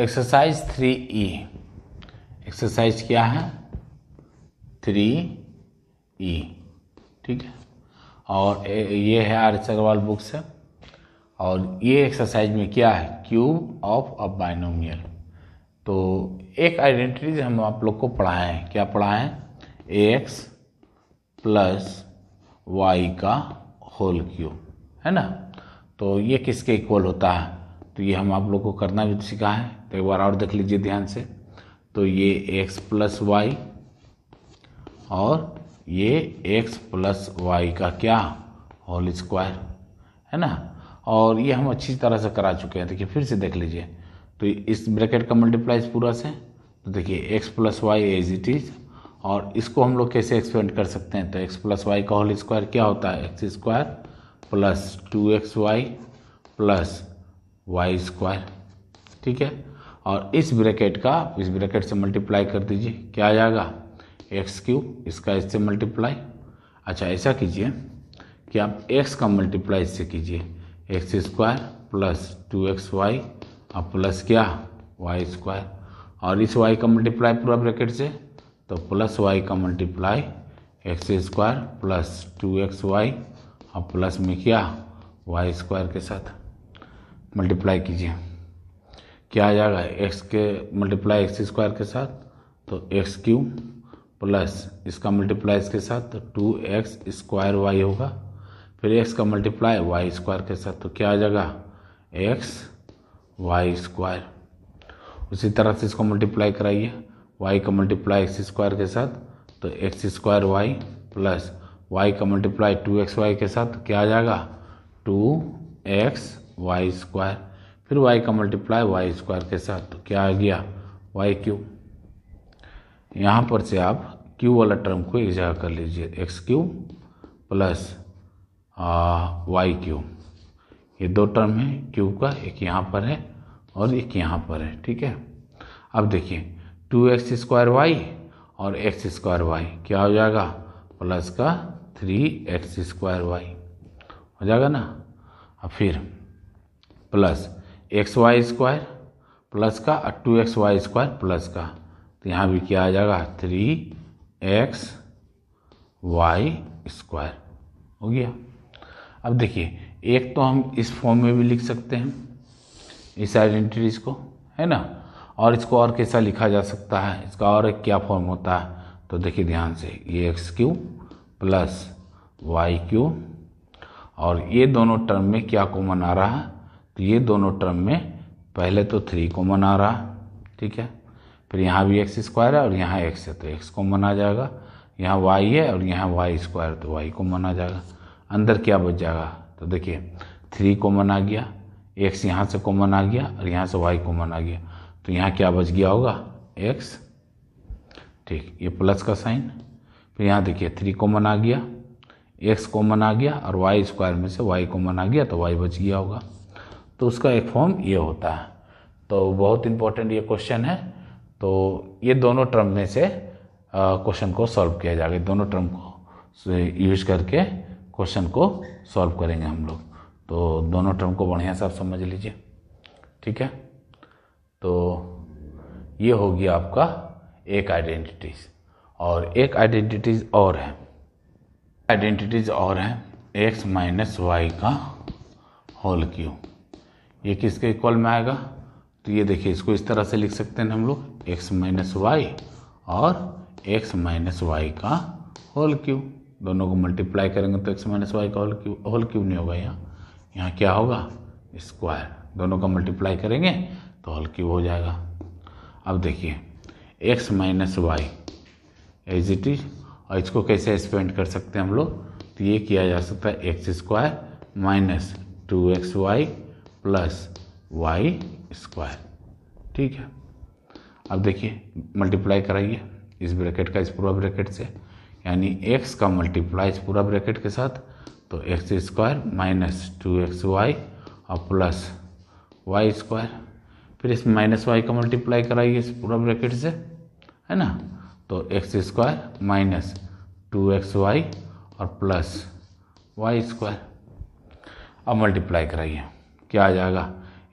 Exercise three ई exercise क्या है three ई e. ठीक है और ये है आर एच अग्रवाल बुक से और ये एक्सरसाइज में क्या है क्यूब ऑफ अ बाइनोमियल तो एक आइडेंटिटीज हम आप लोग को हैं क्या पढ़ाएं ए एक्स प्लस वाई का होल क्यूब है ना तो ये किसके इक्वल होता है तो ये हम आप लोग को करना भी तो सीखा है तो एक बार और देख लीजिए ध्यान से तो ये एक्स प्लस वाई और ये एक्स प्लस वाई का क्या होल स्क्वायर है ना और ये हम अच्छी तरह से करा चुके हैं देखिए फिर से देख लीजिए तो इस ब्रैकेट का मल्टीप्लाई पूरा से तो देखिए x plus y as it is और इसको हम लोग कैसे एक्सपेंड कर सकते हैं तो एक्स प्लस वाई का होल स्क्वायर क्या होता है x square plus two x y plus y square ठीक है और इस ब्रैकेट का इस ब्रैकेट से मल्टीप्लाई कर दीजिए क्या आ जाएगा एक्स क्यूब इसका इससे मल्टीप्लाई अच्छा ऐसा कीजिए कि आप एक्स का मल्टीप्लाई इससे कीजिए x square plus two x y और प्लस क्या वाई स्क्वायर और इस वाई का मल्टीप्लाई पूरा ब्रैकेट से तो प्लस वाई का multiply x square plus two x y और प्लस में क्या वाई स्क्वायर के साथ मल्टीप्लाई कीजिए क्या आ जाएगा एक्स के मल्टीप्लाई एक्स स्क्वायर के साथ तो एक्स क्यूब प्लस इसका मल्टीप्लाई इसके साथ तो टू एक्स स्क्वायर वाई होगा फिर एक्स का मल्टीप्लाई वाई स्क्वायर के साथ तो क्या आ जाएगा एक्स वाई स्क्वायर उसी तरह से इसको मल्टीप्लाई कराइए वाई का मल्टीप्लाई एक्स स्क्वायर के साथ तो x square y plus y का मल्टीप्लाई टू एक्स वाई के साथ तो क्या आ जाएगा टू एक्स वाई स्क्वायर फिर वाई का मल्टीप्लाई वाई स्क्वायर के साथ तो क्या आ गया वाई क्यूब यहाँ पर से आप क्यू वाला टर्म को एक जगह कर लीजिए x cube plus y cube ये दो टर्म है क्यूब का एक यहाँ पर है और एक यहाँ पर है ठीक है अब देखिए टू एक्स स्क्वायर वाई और एक्स स्क्वायर वाई क्या हो जाएगा प्लस का थ्री एक्स स्क्वायर वाई हो जाएगा ना अब फिर plus x y square plus का और two x y square plus का तो यहाँ भी क्या आ जाएगा थ्री एक्स वाई स्क्वायर हो गया अब देखिए एक तो हम इस फॉर्म में भी लिख सकते हैं इस आइडेंटिटीज को है ना और इसको और कैसा लिखा जा सकता है इसका और एक क्या फॉर्म होता है तो देखिए ध्यान से ये x cube plus y cube और ये दोनों टर्म में क्या कॉमन आ रहा है तो ये दोनों टर्म में पहले तो थ्री कॉमन आ रहा ठीक है फिर यहाँ भी एक्स स्क्वायर है और यहाँ एक्स है तो एक्स कॉमन आ जाएगा यहाँ वाई है और यहाँ वाई स्क्वायर तो वाई कॉमन आ जाएगा अंदर क्या बच जाएगा तो देखिए थ्री कॉमन आ गया एक्स यहाँ से कॉमन आ गया और यहाँ से वाई कॉमन आ गया तो यहाँ क्या बच गया होगा एक्स ठीक ये प्लस का साइन फिर यहाँ देखिए थ्री कॉमन आ गया एक्स कॉमन आ गया और वाई स्क्वायर में से वाई कॉमन आ गया तो वाई बच गया होगा तो उसका एक फॉर्म ये होता है तो बहुत इम्पोर्टेंट ये क्वेश्चन है तो ये दोनों टर्म में से क्वेश्चन को सॉल्व किया जाएगा दोनों टर्म को यूज करके क्वेश्चन को सॉल्व करेंगे हम लोग तो दोनों टर्म को बढ़िया से आप समझ लीजिए ठीक है तो ये होगी आपका एक आइडेंटिटीज़ और एक आइडेंटिटीज़ और है आइडेंटिटीज़ और है एक्स माइनस वाई का होल क्यू ये किसके इक्वल में आएगा तो ये देखिए इसको इस तरह से लिख सकते हैं हम लोग एक्स माइनस वाई और एक्स माइनस वाई का होल क्यू दोनों को मल्टीप्लाई करेंगे तो एक्स माइनस वाई का होल क्यू होल क्यू नहीं होगा यहाँ यहाँ क्या होगा स्क्वायर दोनों का मल्टीप्लाई करेंगे तो होल क्यू हो जाएगा अब देखिए x minus y as it is और इसको कैसे एक्सपेंड कर सकते हैं हम लोग तो ये किया जा सकता है x square minus two x y plus y square ठीक है अब देखिए मल्टीप्लाई कराइए इस ब्रैकेट का इस पूरा ब्रैकेट से यानी एक्स का मल्टीप्लाई इस पूरा ब्रैकेट के साथ तो x square minus two x y और प्लस वाई स्क्वायर फिर इस माइनस वाई का मल्टीप्लाई कराइए इस पूरा ब्रैकेट से है ना तो x square minus two x y और प्लस वाई स्क्वायर अब मल्टीप्लाई कराइए क्या आ जाएगा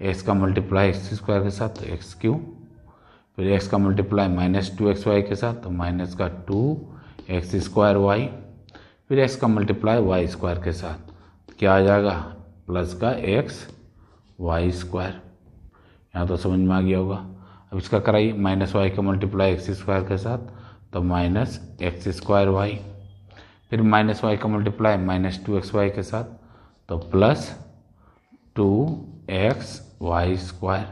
एक्स का मल्टीप्लाई एक्स स्क्वायर के साथ तो एक्स क्यू फिर एक्स का multiply minus two x y के साथ तो माइनस का टू एक्स स्क्वायर वाई फिर एक्स का मल्टीप्लाई वाई स्क्वायर के साथ तो क्या आ जाएगा प्लस का एक्स वाई स्क्वायर यहाँ तो समझ में आ गया होगा अब इसका कराइए माइनस वाई का मल्टीप्लाई एक्स स्क्वायर के साथ तो माइनस एक्स स्क्वायर वाई फिर माइनस वाई का multiply minus two x y के साथ तो plus two x y square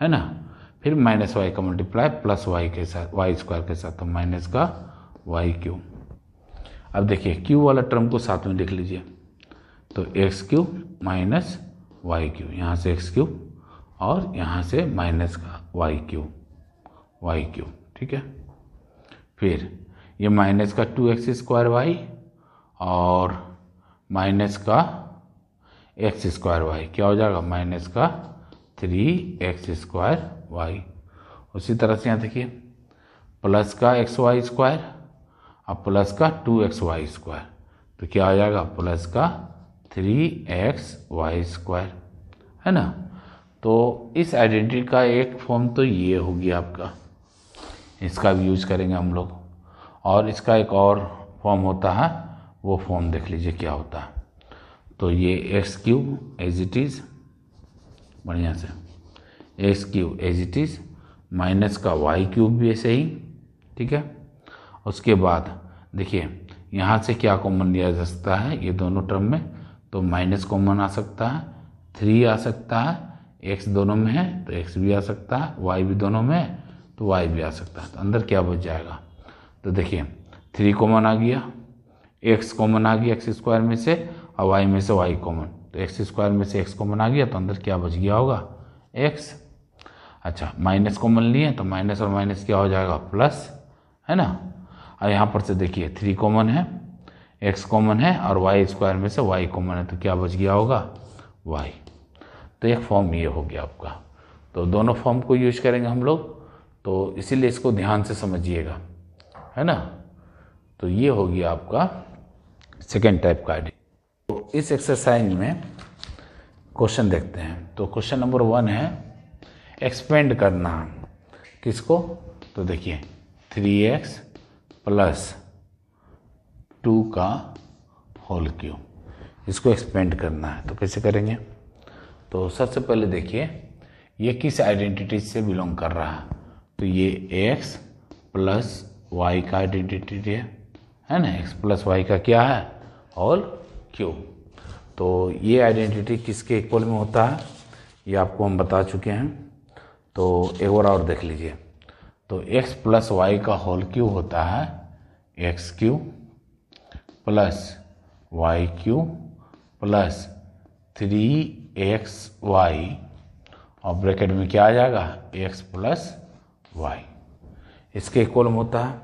है ना फिर माइनस वाई का मल्टीप्लाई प्लस वाई के साथ वाई स्क्वायर के साथ तो माइनस का वाई क्यू अब देखिए क्यू वाला टर्म को साथ में लिख लीजिए तो x cube minus y cube यहाँ से एक्स क्यू और यहाँ से माइनस का वाई क्यू वाई क्यू ठीक है फिर ये माइनस का टू एक्स स्क्वायर वाई और माइनस का एक्स स्क्वायर वाई क्या हो जाएगा माइनस का थ्री एक्स स्क्वायर वाई उसी तरह से यहाँ देखिए प्लस का एक्स वाई स्क्वायर और प्लस का टू एक्स वाई स्क्वायर तो क्या हो जाएगा प्लस का थ्री एक्स वाई स्क्वायर है ना तो इस आइडेंटिटी का एक फॉर्म तो ये होगी आपका इसका भी यूज करेंगे हम लोग और इसका एक और फॉर्म होता है वो फॉर्म देख लीजिए क्या होता है तो ये x cube as it is बढ़िया से x cube as it is minus का वाई क्यूब भी ऐसे ही ठीक है उसके बाद देखिए यहाँ से क्या कॉमन लिया जा सकता है ये दोनों टर्म में तो माइनस कॉमन आ सकता है थ्री आ सकता है एक्स दोनों में है तो एक्स भी आ सकता है वाई भी दोनों में है तो वाई भी आ सकता है तो अंदर क्या बच जाएगा तो देखिए थ्री कॉमन आ गया एक्स कॉमन आ गया एक्स स्क्वायर में से और वाई में से वाई कॉमन तो एक्स स्क्वायर में से एक्स कॉमन आ गया तो अंदर क्या बच गया होगा एक्स अच्छा माइनस कॉमन लिए तो माइनस और माइनस क्या हो जाएगा प्लस है ना और यहाँ पर से देखिए थ्री कॉमन है एक्स कॉमन है और वाई स्क्वायर में से वाई कॉमन है तो क्या बच गया होगा वाई तो एक फॉर्म ये हो गया आपका तो दोनों फॉर्म को यूज करेंगे हम लोग तो इसीलिए इसको ध्यान से समझिएगा है ना तो ये हो गया आपका सेकेंड टाइप का आइडेंटिटी इस एक्सरसाइज में क्वेश्चन देखते हैं तो क्वेश्चन नंबर वन है एक्सपेंड करना किसको तो देखिए थ्री एक्स प्लस टू का होल क्यूब इसको एक्सपेंड करना है तो कैसे करेंगे तो सबसे पहले देखिए ये किस आइडेंटिटी से बिलोंग कर रहा है तो ये एक्स प्लस वाई का आइडेंटिटी है है ना एक्स प्लस वाई का क्या है होल क्यूब तो ये आइडेंटिटी किसके इक्वल में होता है ये आपको हम बता चुके हैं तो एक और और देख लीजिए तो x प्लस वाई का होल क्यू होता है x cube plus y cube plus three x y और ब्रैकेट में क्या आ जाएगा एक्स प्लस वाई इसके इक्वल में होता है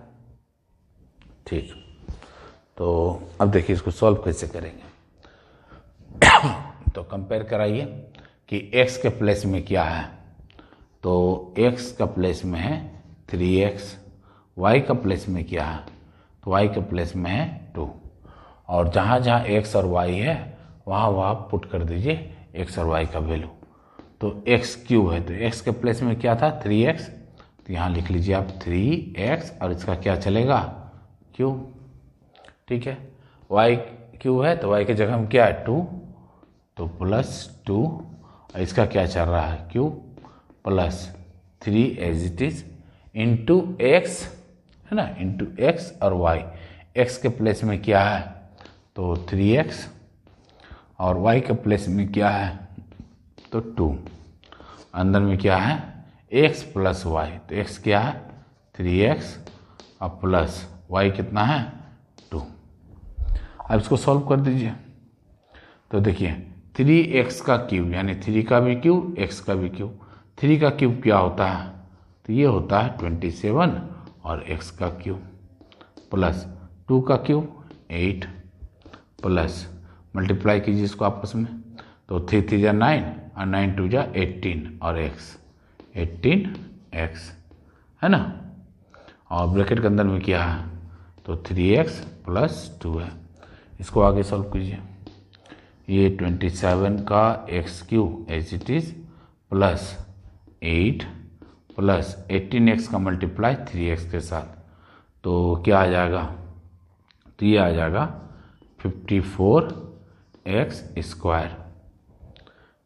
ठीक तो अब देखिए इसको सॉल्व कैसे करेंगे तो कंपेयर कराइए कि x के प्लेस में क्या है तो x का प्लेस में है थ्री एक्स वाई का प्लेस में क्या है तो y के प्लेस में है टू और जहाँ जहाँ x और y है वहाँ वहाँ पुट कर दीजिए x और y का वैल्यू तो x क्यूब है तो x के प्लेस में क्या था थ्री एक्स तो यहाँ लिख लीजिए आप थ्री एक्स और इसका क्या चलेगा क्यूब ठीक है y क्यूब है तो y की जगह हम क्या है टू तो प्लस टू इसका क्या चल रहा है cube plus three as it is into x है ना इंटू एक्स और वाई एक्स के प्लेस में क्या है तो थ्री एक्स और वाई के प्लेस में क्या है तो टू अंदर में क्या है एक्स प्लस वाई तो एक्स क्या है थ्री एक्स और प्लस वाई कितना है टू अब इसको सॉल्व कर दीजिए तो देखिए थ्री एक्स का क्यूब यानी थ्री का भी क्यूब एक्स का भी क्यूब थ्री का क्यूब क्या होता है तो ये होता है ट्वेंटी सेवन और एक्स का क्यूब प्लस टू का क्यूब एट प्लस मल्टीप्लाई कीजिए इसको आपस में तो थ्री थ्री जा नाइन और नाइन टू जा एट्टीन और एक्स एट्टीन एक्स है ना और ब्रैकेट के अंदर में क्या है तो थ्री एक्स प्लस टू है इसको आगे सॉल्व कीजिए ये ट्वेंटी सेवन का x cube as it is plus eight plus eighteen x का मल्टीप्लाई थ्री एक्स के साथ तो क्या आ जाएगा तो ये आ जाएगा फिफ्टी फोर एक्स स्क्वायर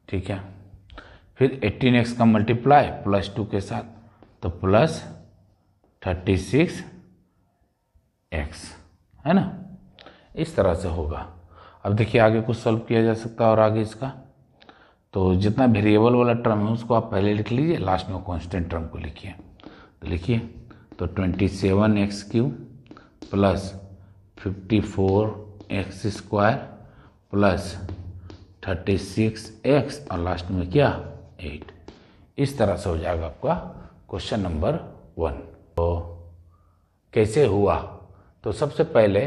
ठीक है फिर 18x एक्स का मल्टीप्लाई प्लस टू के साथ तो प्लस थर्टी सिक्स एक्स है ना इस तरह से होगा अब देखिए आगे कुछ सॉल्व किया जा सकता है और आगे इसका तो जितना वेरिएबल वाला टर्म है उसको आप पहले लिख लीजिए लास्ट में कॉन्स्टेंट टर्म को लिखिए तो लिखिए तो twenty seven x cube plus fifty four x square plus thirty six x और लास्ट में क्या एट इस तरह से हो जाएगा आपका क्वेश्चन नंबर वन तो कैसे हुआ तो सबसे पहले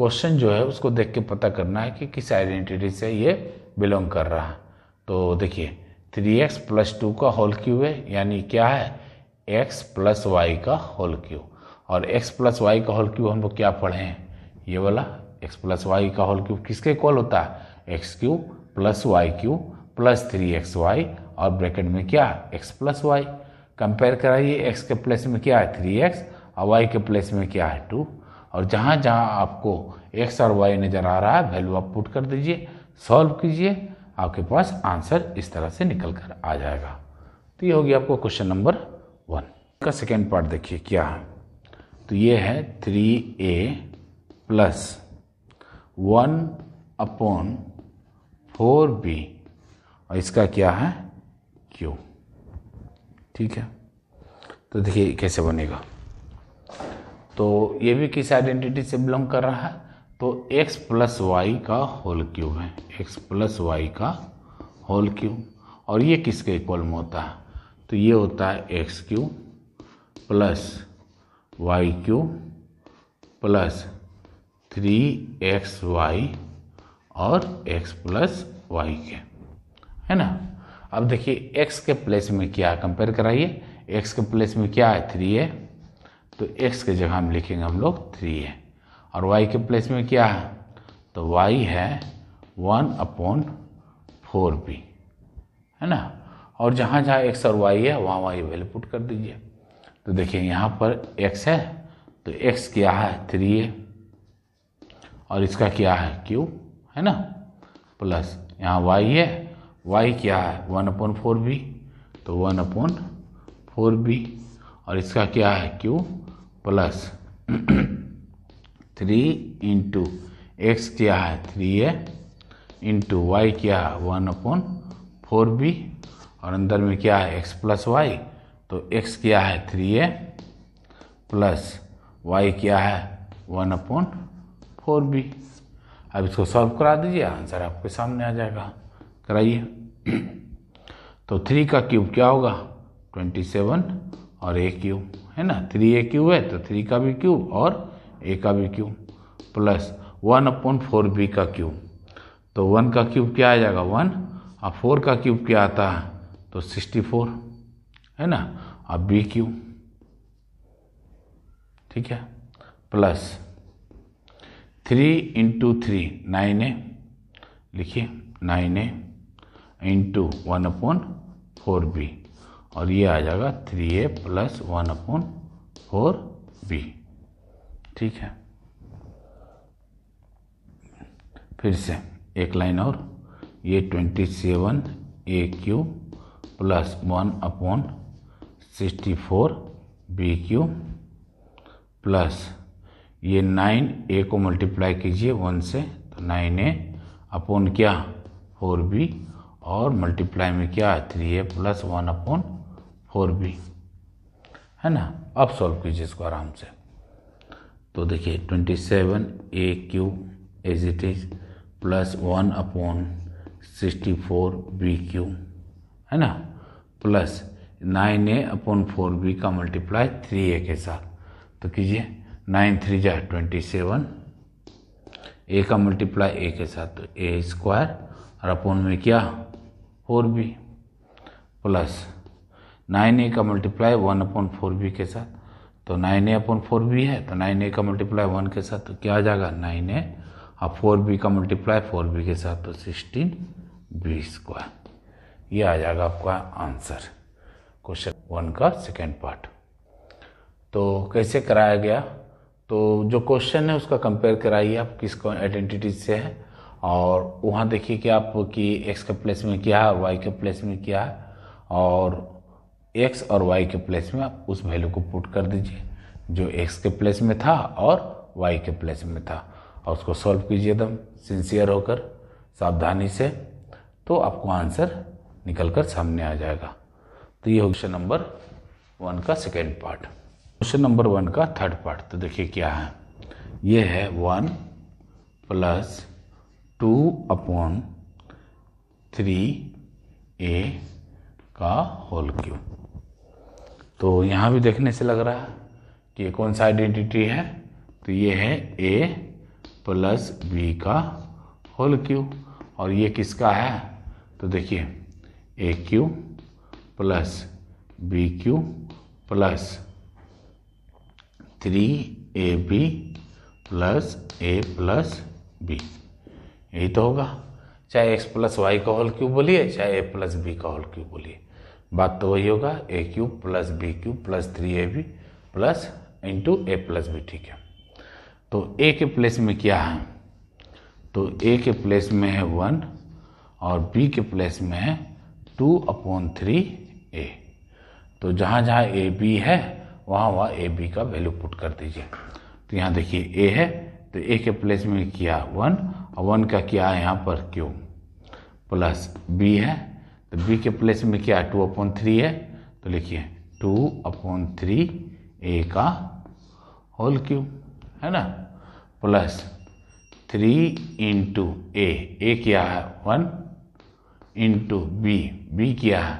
क्वेश्चन जो है उसको देख के पता करना है कि किस आइडेंटिटी से ये बिलोंग कर रहा है तो देखिए थ्री एक्स प्लस टू का होल क्यू है यानी क्या है एक्स प्लस वाई का होल क्यू और एक्स प्लस वाई का होल क्यू हम लोग क्या पढ़े हैं ये वाला एक्स प्लस वाई का होल क्यूब किसके कॉल होता है x cube plus y cube plus three x y और ब्रैकेट में क्या एक्स प्लस वाई कंपेयर कराइए एक्स के प्लेस में क्या है थ्री एक्स और वाई के प्लेस में क्या है टू और जहाँ जहाँ आपको एक्स और वाई नज़र आ रहा है वैल्यू आप पुट कर दीजिए सॉल्व कीजिए आपके पास आंसर इस तरह से निकल कर आ जाएगा तो ये हो गया आपको क्वेश्चन नंबर वन का सेकेंड पार्ट देखिए क्या है तो ये है three a plus one upon four b और इसका क्या है क्यू ठीक है तो देखिए कैसे बनेगा तो ये भी किस आइडेंटिटी से बिलोंग कर रहा है तो x प्लस वाई का होल क्यूब है x प्लस वाई का होल क्यूब और ये किसके इक्वल में होता है तो ये होता है x cube plus y cube plus three x y और x प्लस वाई के है ना अब देखिए x के प्लेस में क्या है कंपेयर कराइए x के प्लेस में क्या है थ्री है तो एक्स के जगह हम लिखेंगे हम लोग थ्री है और वाई के प्लेस में क्या है तो वाई है वन अपॉन फोर पी है ना और जहाँ जहाँ एक्स और वाई है वहाँ वाई वैल्यू पुट कर दीजिए तो देखिए यहाँ पर एक्स है तो एक्स क्या है थ्री है और इसका क्या है क्यू है ना प्लस यहाँ वाई है वाई क्या है वन अपॉन फोर बी तो वन अपॉन फोर बी और इसका क्या है cube plus three into x क्या है थ्री ए इंटू वाई क्या है वन अपॉन फोर बी और अंदर में क्या है एक्स प्लस वाई तो एक्स क्या है थ्री ए प्लस वाई क्या है वन अपॉन फोर बी अब इसको सॉल्व करा दीजिए आंसर आपके सामने आ जाएगा कराइए तो थ्री का क्यूब क्या होगा ट्वेंटी सेवन और ए क्यूब है ना थ्री ए क्यूब है तो थ्री का भी क्यूब और ए का भी cube plus one upon four b का क्यूब तो वन का क्यूब क्या आ जाएगा वन और फोर का क्यूब क्या आता है तो सिक्सटी फोर है ना और बी क्यूब ठीक है plus three into three nine a लिखिए nine a into one upon four b और ये आ जाएगा three a plus one upon four b ठीक है फिर से एक लाइन और ये twenty seven a cube plus one upon sixty four b cube plus ये नाइन ए को मल्टीप्लाई कीजिए वन से तो नाइन ए अपॉन क्या फोर बी और मल्टीप्लाई में क्या three a plus one upon four b है ना अब सॉल्व कीजिए इसको आराम से तो देखिए twenty seven a cube as it is plus one upon sixty four b cube है ना plus nine a upon four b का मल्टीप्लाई थ्री ए के साथ तो कीजिए नाइन थ्री जा ट्वेंटी सेवन ए का मल्टीप्लाई ए के साथ तो ए स्क्वायर और अपॉन में क्या four b plus nine a का multiply one upon four b के साथ तो nine a upon four b है तो नाइन ए का मल्टीप्लाई वन के साथ तो क्या आ जाएगा नाइन ए और फोर बी का मल्टीप्लाई फोर बी के साथ तो सिक्सटीन बी स्क्वायर ये आ जाएगा आपका आंसर क्वेश्चन वन का सेकेंड पार्ट तो कैसे कराया गया तो जो क्वेश्चन है उसका कंपेयर कराइए आप किस आइडेंटिटी से है और वहाँ देखिए कि आप कि एक्स के प्लेस में क्या है वाई के प्लेस में क्या है और एक्स और वाई के प्लेस में आप उस वैल्यू को पुट कर दीजिए जो एक्स के प्लेस में था और वाई के प्लेस में था और उसको सॉल्व कीजिए एकदम सिंसियर होकर सावधानी से तो आपको आंसर निकल कर सामने आ जाएगा तो ये क्वेश्चन नंबर वन का second part question number one का थर्ड पार्ट तो देखिए क्या है ये है one plus two upon three a का होल क्यूब तो यहाँ भी देखने से लग रहा है कि ये कौन सा आइडेंटिटी है तो ये है ए प्लस बी का होल क्यू और ये किसका है तो देखिए a cube plus b cube plus three a b plus a plus b यही तो होगा चाहे एक्स प्लस वाई का होल क्यूब बोलिए चाहे ए प्लस बी का होल क्यूब बोलिए बात तो वही होगा a cube plus b cube plus three a b plus into a plus b ठीक है तो ए के प्लेस में क्या है तो ए के प्लेस में है वन और बी के प्लेस में है टू अपॉन थ्री ए तो जहाँ जहाँ ए बी है वहाँ वहाँ ए बी का वैल्यू पुट कर दीजिए तो यहाँ देखिए ए है तो ए के प्लेस में किया वन और वन का क्या है यहाँ पर क्यू प्लस बी है तो बी के प्लेस में क्या टू अपॉन थ्री है तो लिखिए टू अपॉन थ्री ए का होल क्यूब है ना plus three into a a क्या है वन इंटू बी बी क्या है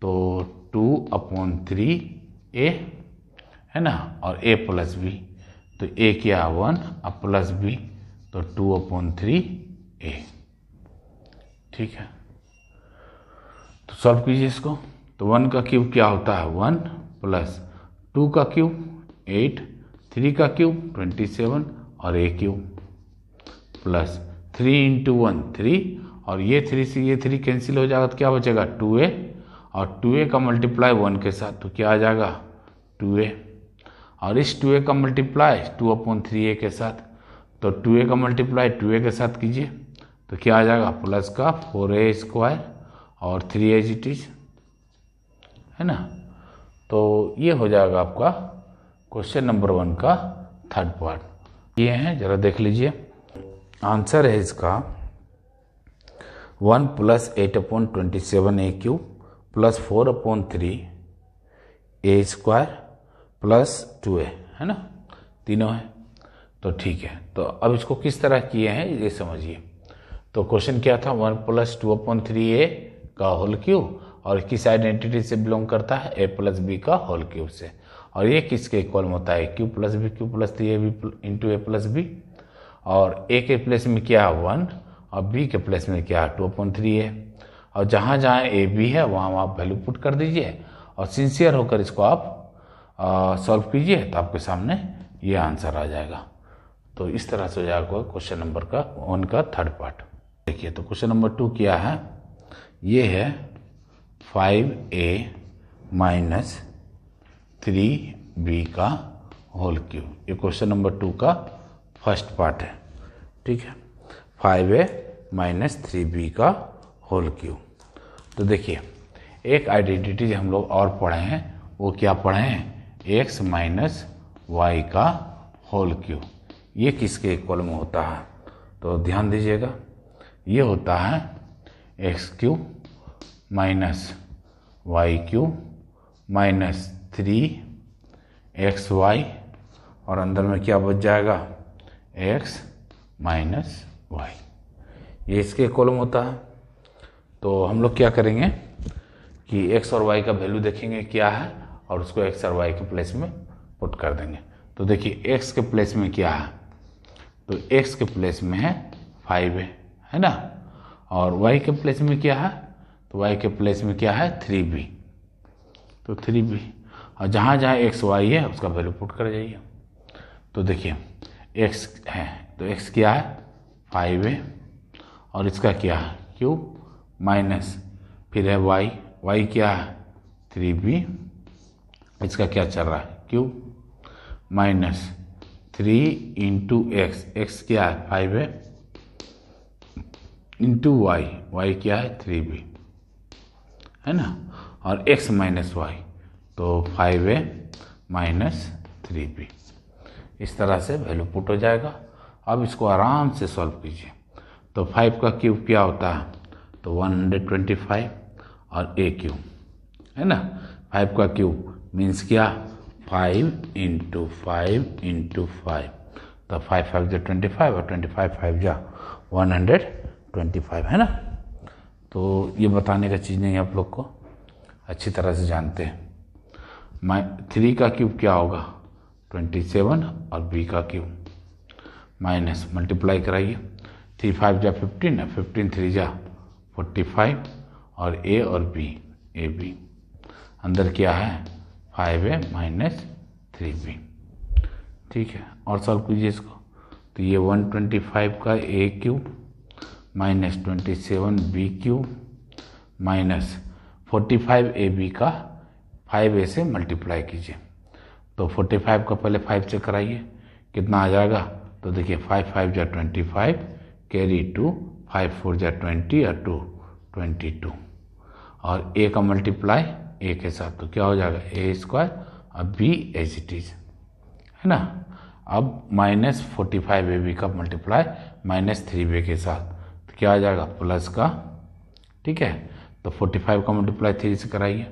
तो टू अपॉन थ्री ए है ना और ए प्लस बी तो ए क्या है वन और प्लस बी तो टू अपॉन थ्री ए ठीक है तो सॉल्व कीजिए इसको तो वन का क्यूब क्या होता है वन प्लस टू का क्यूब एट थ्री का क्यूब ट्वेंटी सेवन और a cube plus three into one three और ये थ्री से ये थ्री कैंसिल हो जाएगा तो क्या बचेगा टू ए और टू ए का मल्टीप्लाई वन के साथ तो क्या आ जाएगा टू ए और इस टू ए का multiply two upon three a के साथ तो टू ए का मल्टीप्लाई टू ए के साथ कीजिए तो क्या आ जाएगा प्लस का फोर ए स्क्वायर और थ्री एज इट इज है ना तो ये हो जाएगा आपका क्वेश्चन नंबर वन का थर्ड पार्ट ये है ज़रा देख लीजिए आंसर है इसका one plus eight upon twenty seven a cube plus four upon three a square plus two a है ना तीनों है तो ठीक है तो अब इसको किस तरह किए हैं ये समझिए तो क्वेश्चन क्या था one plus two upon three a का होल क्यूब और किस आइडेंटिटी से बिलोंग करता है ए प्लस बी का होल क्यूब से और ये किसके इक्वल में होता है cube plus b cube plus three a b into a plus b और ए के प्लेस में क्या है वन और बी के प्लेस में क्या है टू अपॉइंट थ्री है और जहाँ जहाँ ए बी है वहाँ वहाँ वैल्यू पुट कर दीजिए और सिंसियर होकर इसको आप सॉल्व कीजिए तो आपके सामने ये आंसर आ जाएगा तो इस तरह से हो जाएगा क्वेश्चन नंबर का वन का थर्ड पार्ट देखिए तो क्वेश्चन नंबर टू क्या है ये है फाइव ए माइनस थ्री बी का होल क्यूब ये क्वेश्चन नंबर टू का फर्स्ट पार्ट है ठीक है फाइव ए माइनस थ्री बी का होल क्यूब तो देखिए एक आइडेंटिटी हम लोग और पढ़े हैं वो क्या पढ़े हैं एक्स माइनस वाई का होल क्यूब ये किसके इक्वल में होता है तो ध्यान दीजिएगा ये होता है x cube minus y cube minus three x y और अंदर में क्या बच जाएगा एक्स माइनस वाई ये इसके कॉलम होता है तो हम लोग क्या करेंगे कि एक्स और वाई का वैल्यू देखेंगे क्या है और उसको एक्स और वाई के प्लेस में पुट कर देंगे तो देखिए एक्स के प्लेस में क्या है तो एक्स के प्लेस में है फाइव है है ना और वाई के प्लेस में क्या है तो वाई के प्लेस में क्या है थ्री बी तो थ्री बी और जहाँ जहाँ एक्स वाई है उसका वैल्यू पुट कर जाइए तो देखिए एक्स है तो एक्स क्या है फाइव है और इसका क्या है क्यूब माइनस फिर है वाई वाई क्या है थ्री बी इसका क्या चल रहा है cube minus three into x x क्या है फाइव है इंटू वाई वाई क्या है थ्री बी है ना और एक्स माइनस वाई तो फाइव ए माइनस थ्री बी इस तरह से वैल्यू पुट हो जाएगा अब इसको आराम से सॉल्व कीजिए तो फाइव का क्यूब क्या होता है तो वन हंड्रेड ट्वेंटी फाइव और ए क्यूब है ना फाइव का क्यूब मीन्स क्या five into five into five तो फाइव फाइव जो ट्वेंटी फाइव और ट्वेंटी फाइव फाइव जा वन हंड्रेड ट्वेंटी फाइव है ना तो ये बताने का चीज़ नहीं है आप लोग को अच्छी तरह से जानते हैं माइ थ्री का क्यूब क्या होगा ट्वेंटी सेवन और बी का क्यूब माइनस मल्टीप्लाई कराइए थ्री फाइव जा फिफ्टीन है फिफ्टीन थ्री जा फोर्टी फाइव और ए और बी ए बी अंदर क्या है फाइव ए माइनस थ्री बी ठीक है और सॉल्व कीजिए इसको तो ये वन ट्वेंटी फाइव का a cube minus twenty seven B cube minus forty five A b का फाइव ए से मल्टीप्लाई कीजिए तो फोर्टी फाइव का पहले फाइव चेक कराइए कितना आ जाएगा तो देखिए फाइव फाइव जा twenty five carry two five four जा ट्वेंटी और टू ट्वेंटी टू और ए का मल्टीप्लाई ए के साथ तो क्या हो जाएगा ए स्क्वायर और बी एज इट इज है ना अब माइनस फोर्टी फाइव ए बी का मल्टीप्लाई माइनस थ्री बी के साथ क्या आ जाएगा प्लस का ठीक है तो फोर्टी फाइव का मल्टीप्लाई थ्री से कराइए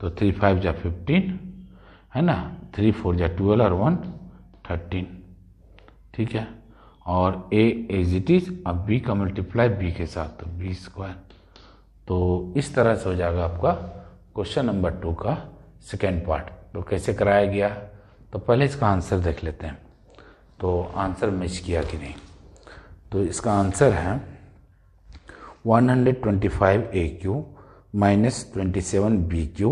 तो थ्री फाइव या फिफ्टीन है ना थ्री फोर जा ट्वेल्व और वन थर्टीन ठीक है और ए एज इट इज अब बी का मल्टीप्लाई बी के साथ तो बी स्क्वायर तो इस तरह से हो जाएगा आपका क्वेश्चन नंबर टू का सेकेंड पार्ट तो कैसे कराया गया तो पहले इसका आंसर देख लेते हैं तो आंसर मिस किया कि नहीं तो इसका आंसर है 125 A cube minus twenty seven B cube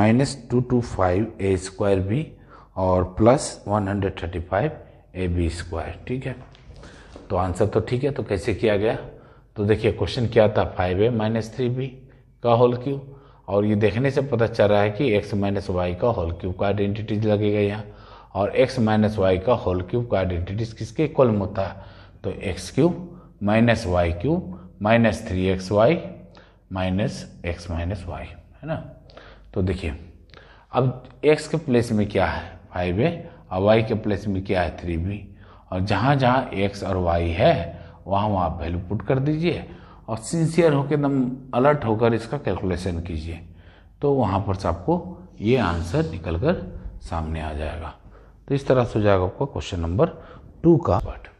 minus two two five A square B और plus one hundred thirty five ए बी स्क्वायर ठीक है तो आंसर तो ठीक है तो कैसे किया गया तो देखिए क्वेश्चन क्या था फाइव ए माइनस थ्री बी का होल क्यू और ये देखने से पता चल रहा है कि एक्स माइनस वाई का होल क्यूब का आइडेंटिटीज लगेगा यहाँ और एक्स माइनस वाई का होल क्यूब का आइडेंटिटीज किसके इक्वल में होता है तो x cube minus Y cube minus three x Y minus X minus Y है ना तो देखिए अब एक्स के प्लेस में क्या है फाइव ए और वाई के प्लेस में क्या है थ्री बी और जहाँ जहाँ एक्स और वाई है वहाँ वहाँ आप वैल्यू पुट कर दीजिए और सिंसियर होकर एकदम अलर्ट होकर इसका कैलकुलेशन कीजिए तो वहाँ पर से आपको ये आंसर निकल कर सामने आ जाएगा तो इस तरह से हो जाएगा आपका क्वेश्चन नंबर टू का पार्ट